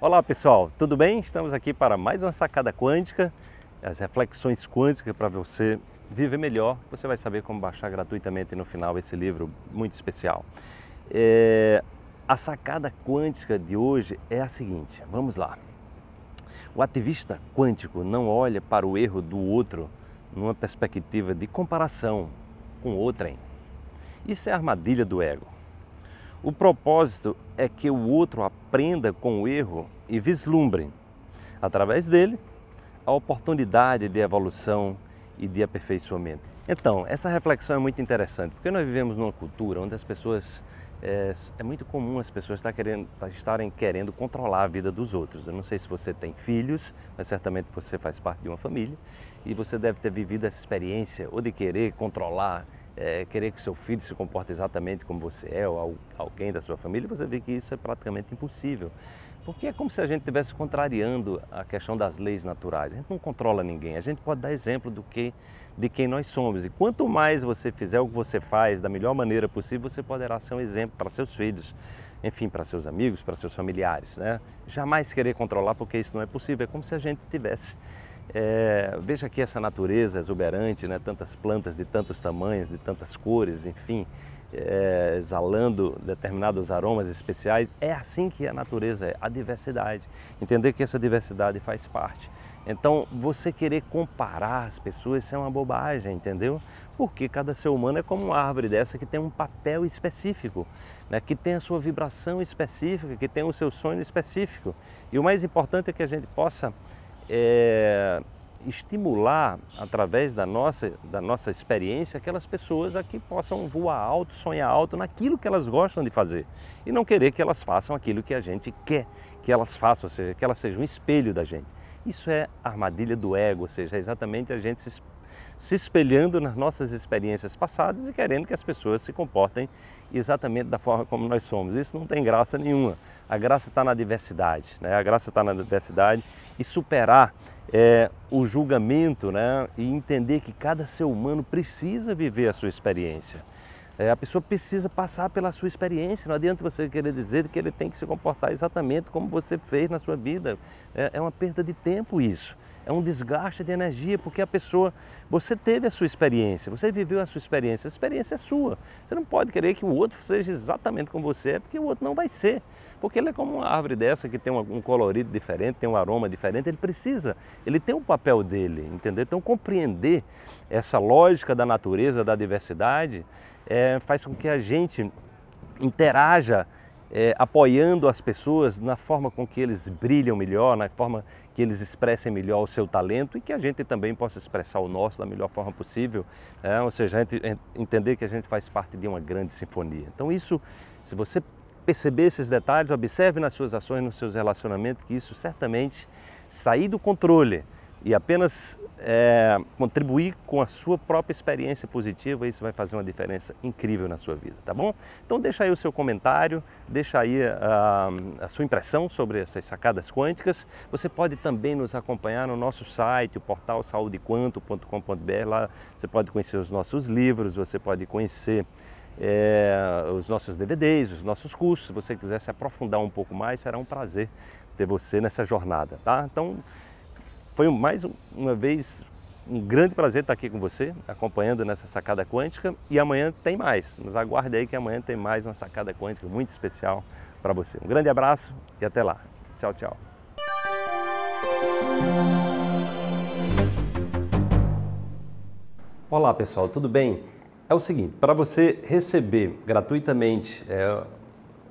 Olá pessoal, tudo bem? Estamos aqui para mais uma sacada quântica, as reflexões quânticas para você viver melhor. Você vai saber como baixar gratuitamente no final esse livro muito especial. É... A sacada quântica de hoje é a seguinte: vamos lá. O ativista quântico não olha para o erro do outro numa perspectiva de comparação com outrem. Isso é a armadilha do ego. O propósito é que o outro aprenda com o erro e vislumbre, através dele, a oportunidade de evolução e de aperfeiçoamento. Então, essa reflexão é muito interessante, porque nós vivemos numa cultura onde as pessoas. É, é muito comum as pessoas estar tá querendo, tá estarem querendo controlar a vida dos outros. Eu não sei se você tem filhos, mas certamente você faz parte de uma família e você deve ter vivido essa experiência ou de querer controlar é, querer que seu filho se comporte exatamente como você é ou alguém da sua família, você vê que isso é praticamente impossível. Porque é como se a gente estivesse contrariando a questão das leis naturais. A gente não controla ninguém, a gente pode dar exemplo do que, de quem nós somos. E quanto mais você fizer o que você faz da melhor maneira possível, você poderá ser um exemplo para seus filhos, enfim, para seus amigos, para seus familiares. Né? Jamais querer controlar, porque isso não é possível. É como se a gente tivesse é, veja aqui essa natureza exuberante, né? tantas plantas de tantos tamanhos, de tantas cores, enfim, é, exalando determinados aromas especiais. É assim que a natureza é, a diversidade. Entender que essa diversidade faz parte. Então, você querer comparar as pessoas isso é uma bobagem, entendeu? Porque cada ser humano é como uma árvore dessa que tem um papel específico, né? que tem a sua vibração específica, que tem o seu sonho específico. E o mais importante é que a gente possa é, estimular, através da nossa, da nossa experiência, aquelas pessoas a que possam voar alto, sonhar alto naquilo que elas gostam de fazer e não querer que elas façam aquilo que a gente quer que elas façam, ou seja, que elas sejam um espelho da gente. Isso é armadilha do ego, ou seja, é exatamente a gente se se espelhando nas nossas experiências passadas e querendo que as pessoas se comportem exatamente da forma como nós somos. Isso não tem graça nenhuma. A graça está na diversidade, né? A graça está na diversidade e superar é, o julgamento, né? E entender que cada ser humano precisa viver a sua experiência. É, a pessoa precisa passar pela sua experiência, não adianta você querer dizer que ele tem que se comportar exatamente como você fez na sua vida. É, é uma perda de tempo isso, é um desgaste de energia, porque a pessoa, você teve a sua experiência, você viveu a sua experiência, a experiência é sua. Você não pode querer que o outro seja exatamente como você é, porque o outro não vai ser. Porque ele é como uma árvore dessa que tem um colorido diferente, tem um aroma diferente, ele precisa, ele tem o um papel dele, entendeu? Então compreender essa lógica da natureza, da diversidade, é, faz com que a gente interaja é, apoiando as pessoas na forma com que eles brilham melhor, na forma que eles expressem melhor o seu talento e que a gente também possa expressar o nosso da melhor forma possível, é, ou seja, entender que a gente faz parte de uma grande sinfonia. Então isso, se você perceber esses detalhes, observe nas suas ações, nos seus relacionamentos, que isso certamente sair do controle, e apenas é, contribuir com a sua própria experiência positiva, isso vai fazer uma diferença incrível na sua vida, tá bom? Então deixa aí o seu comentário, deixa aí a, ah, a sua impressão sobre essas sacadas quânticas. Você pode também nos acompanhar no nosso site, o portal saudequanto.com.br, lá você pode conhecer os nossos livros, você pode conhecer é, os nossos DVDs, os nossos cursos. Se você quiser se aprofundar um pouco mais, será um prazer ter você nessa jornada, tá? Então foi mais uma vez um grande prazer estar aqui com você, acompanhando nessa sacada quântica. E amanhã tem mais. Nos aguarde aí que amanhã tem mais uma sacada quântica muito especial para você. Um grande abraço e até lá. Tchau, tchau. Olá pessoal, tudo bem? É o seguinte, para você receber gratuitamente é,